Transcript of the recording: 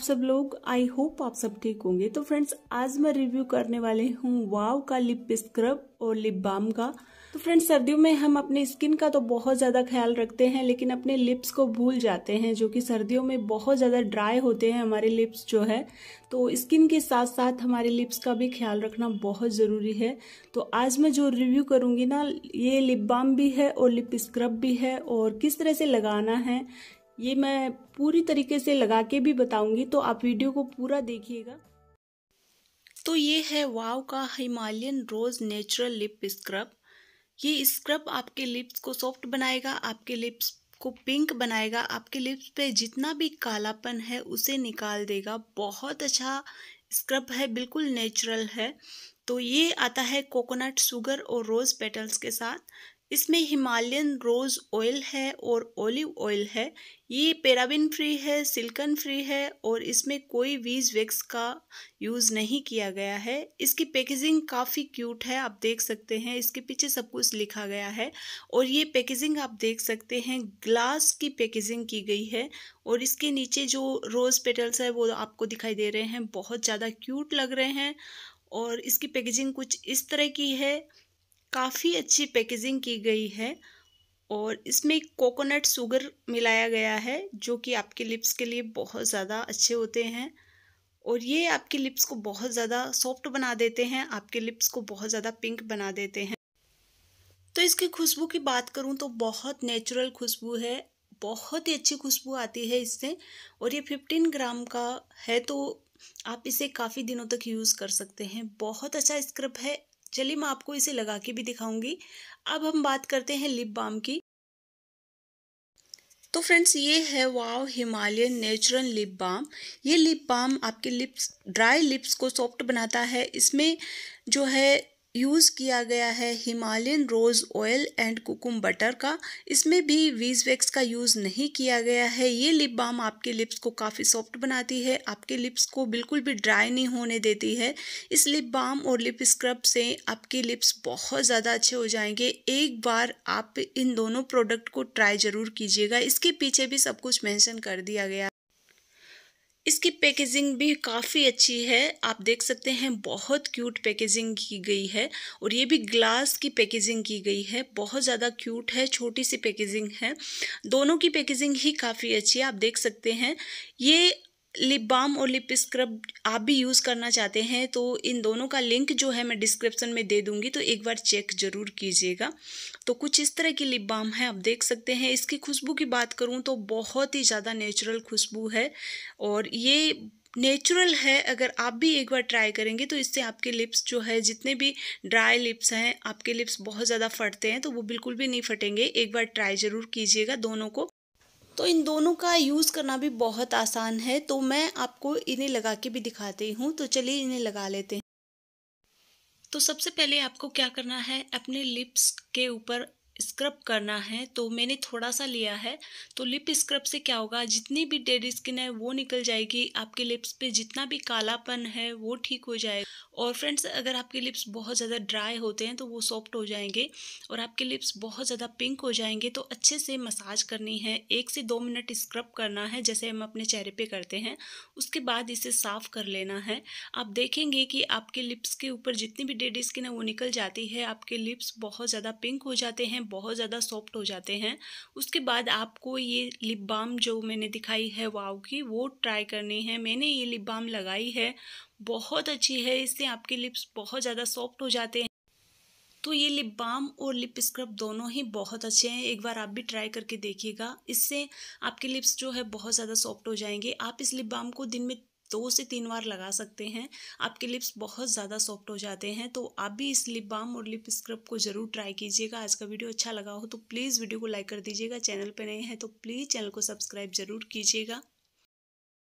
आप सब लोग आई होप आप सब ठीक होंगे तो फ्रेंड्स आज मैं रिव्यू करने वाले हूँ वाव का लिप स्क्रब और लिप बाम का तो फ्रेंड्स सर्दियों में हम अपने स्किन का तो बहुत ज़्यादा ख्याल रखते हैं लेकिन अपने लिप्स को भूल जाते हैं जो कि सर्दियों में बहुत ज़्यादा ड्राई होते हैं हमारे लिप्स जो है तो स्किन के साथ साथ हमारे लिप्स का भी ख्याल रखना बहुत ज़रूरी है तो आज मैं जो रिव्यू करूंगी ना ये लिप बाम भी है और लिप स्क्रब भी है और किस तरह से लगाना है ये मैं पूरी तरीके से लगा के भी बताऊंगी तो आप वीडियो को पूरा देखिएगा तो ये है वाव का Himalayan rose natural lip scrub ये स्क्रब आपके लिप्स को सॉफ्ट बनाएगा आपके लिप्स को पिंक बनाएगा आपके लिप्स पे जितना भी कालापन है उसे निकाल देगा बहुत अच्छा स्क्रब है बिल्कुल नेचुरल है तो ये आता है कोकोनट शुगर और रोज़ पेटल्स के साथ इसमें हिमालयन रोज़ ऑयल है और ओलिव ऑयल है ये पेराबिन फ्री है सिल्कन फ्री है और इसमें कोई वीज वैक्स का यूज़ नहीं किया गया है इसकी पैकेजिंग काफ़ी क्यूट है आप देख सकते हैं इसके पीछे सब कुछ लिखा गया है और ये पैकेजिंग आप देख सकते हैं ग्लास की पैकेजिंग की गई है और इसके नीचे जो रोज़ पेटल्स है वो आपको दिखाई दे रहे हैं बहुत ज़्यादा क्यूट लग रहे हैं और इसकी पैकेजिंग कुछ इस तरह की है काफ़ी अच्छी पैकेजिंग की गई है और इसमें कोकोनट शुगर मिलाया गया है जो कि आपके लिप्स के लिए बहुत ज़्यादा अच्छे होते हैं और ये आपके लिप्स को बहुत ज़्यादा सॉफ्ट बना देते हैं आपके लिप्स को बहुत ज़्यादा पिंक बना देते हैं तो इसकी खुशबू की बात करूँ तो बहुत नेचुरल खुशबू है बहुत ही अच्छी खुशबू आती है इससे और ये फिफ्टीन ग्राम का है तो आप इसे काफ़ी दिनों तक यूज़ कर सकते हैं बहुत अच्छा स्क्रब है चलिए मैं आपको इसे लगा के भी दिखाऊंगी अब हम बात करते हैं लिप बाम की तो फ्रेंड्स ये है wow Himalayan natural lip balm ये लिप बाम आपके लिप्स ड्राई लिप्स को सॉफ्ट बनाता है इसमें जो है यूज़ किया गया है Himalayan rose oil and kokum butter का इसमें भी वीज वैक्स का यूज़ नहीं किया गया है ये लिप बाम आपके लिप्स को काफ़ी सॉफ्ट बनाती है आपके लिप्स को बिल्कुल भी ड्राई नहीं होने देती है इस लिप बाम और लिप स्क्रब से आपके लिप्स बहुत ज़्यादा अच्छे हो जाएंगे एक बार आप इन दोनों प्रोडक्ट को ट्राई ज़रूर कीजिएगा इसके पीछे भी सब कुछ मैंशन कर दिया गया इसकी पैकेजिंग भी काफ़ी अच्छी है आप देख सकते हैं बहुत क्यूट पैकेजिंग की गई है और ये भी ग्लास की पैकेजिंग की गई है बहुत ज़्यादा क्यूट है छोटी सी पैकेजिंग है दोनों की पैकेजिंग ही काफ़ी अच्छी है आप देख सकते हैं ये लिप बाम और लिप स्क्रब आप भी यूज़ करना चाहते हैं तो इन दोनों का लिंक जो है मैं डिस्क्रिप्शन में दे दूंगी तो एक बार चेक ज़रूर कीजिएगा तो कुछ इस तरह की लिप बाम है आप देख सकते हैं इसकी खुशबू की बात करूँ तो बहुत ही ज़्यादा नेचुरल खुशबू है और ये नेचुरल है अगर आप भी एक बार ट्राई करेंगे तो इससे आपके लिप्स जो है जितने भी ड्राई लिप्स हैं आपके लिप्स बहुत ज़्यादा फटते हैं तो वो बिल्कुल भी नहीं फटेंगे एक बार ट्राई ज़रूर कीजिएगा दोनों को तो इन दोनों का यूज़ करना भी बहुत आसान है तो मैं आपको इन्हें लगा के भी दिखाती हूँ तो चलिए इन्हें लगा लेते हैं तो सबसे पहले आपको क्या करना है अपने लिप्स के ऊपर स्क्रब करना है तो मैंने थोड़ा सा लिया है तो लिप स्क्रब से क्या होगा जितनी भी डेड स्किन है वो निकल जाएगी आपके लिप्स पे जितना भी कालापन है वो ठीक हो जाएगा और फ्रेंड्स अगर आपके लिप्स बहुत ज़्यादा ड्राई होते हैं तो वो सॉफ्ट हो जाएंगे और आपके लिप्स बहुत ज़्यादा पिंक हो जाएंगे तो अच्छे से मसाज करनी है एक से दो मिनट स्क्रब करना है जैसे हम अपने चेहरे पे करते हैं उसके बाद इसे साफ़ कर लेना है आप देखेंगे कि आपके लिप्स के ऊपर जितनी भी डेड स्किन है वो निकल जाती है आपके लिप्स बहुत ज़्यादा पिंक हो जाते हैं बहुत ज़्यादा सॉफ्ट हो जाते हैं उसके बाद आपको ये लिप बाम जो मैंने दिखाई है वाव की वो ट्राई करनी है मैंने ये लिप बाम लगाई है बहुत अच्छी है इससे आपके लिप्स बहुत ज़्यादा सॉफ्ट हो जाते हैं तो ये लिप बाम और लिप स्क्रब दोनों ही बहुत अच्छे हैं एक बार आप भी ट्राई करके देखिएगा इससे आपके लिप्स जो है बहुत ज़्यादा सॉफ्ट हो जाएंगे आप इस लिप बाम को दिन में दो से तीन बार लगा सकते हैं आपके लिप्स बहुत ज़्यादा सॉफ्ट हो जाते हैं तो आप भी इस लिप बाम और लिप स्क्रब को ज़रूर ट्राई कीजिएगा आज का वीडियो अच्छा लगा हो तो प्लीज़ वीडियो को लाइक कर दीजिएगा चैनल पर नए हैं तो प्लीज़ चैनल को सब्सक्राइब ज़रूर कीजिएगा